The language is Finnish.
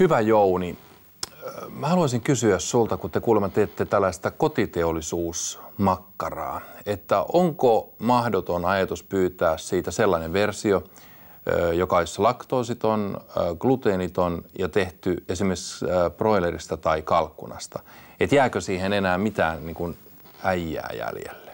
Hyvä Jouni. Mä haluaisin kysyä sulta, kun te kuulemma teette tällaista kotiteollisuusmakkaraa, että onko mahdoton ajatus pyytää siitä sellainen versio, joka olisi laktoositon, gluteeniton ja tehty esimerkiksi broilerista tai kalkkunasta. Että jääkö siihen enää mitään niin kuin äijää jäljelle?